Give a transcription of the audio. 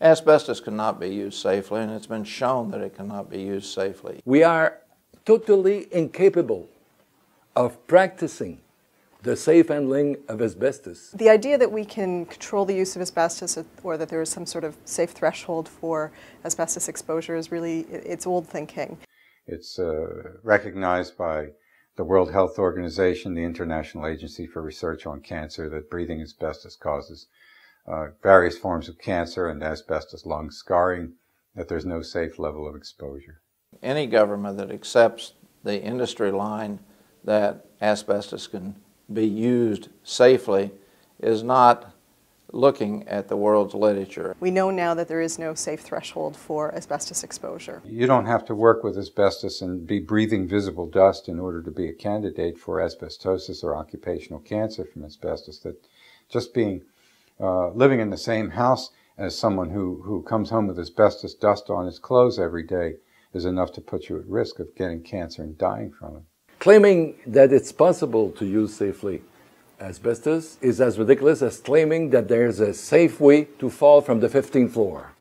Asbestos cannot be used safely, and it's been shown that it cannot be used safely. We are totally incapable of practicing the safe handling of asbestos. The idea that we can control the use of asbestos or that there is some sort of safe threshold for asbestos exposure is really, it's old thinking. It's uh, recognized by the World Health Organization, the International Agency for Research on Cancer, that breathing asbestos causes uh, various forms of cancer and asbestos lung scarring, that there's no safe level of exposure. Any government that accepts the industry line that asbestos can be used safely is not looking at the world's literature. We know now that there is no safe threshold for asbestos exposure. You don't have to work with asbestos and be breathing visible dust in order to be a candidate for asbestosis or occupational cancer from asbestos. That just being uh, living in the same house as someone who, who comes home with asbestos dust on his clothes every day is enough to put you at risk of getting cancer and dying from it. Claiming that it's possible to use safely asbestos is as ridiculous as claiming that there's a safe way to fall from the 15th floor.